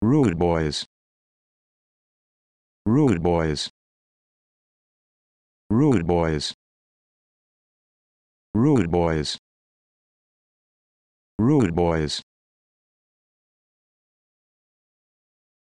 Rude boys. Rude boys. Rude boys. Rude boys. Rude boys.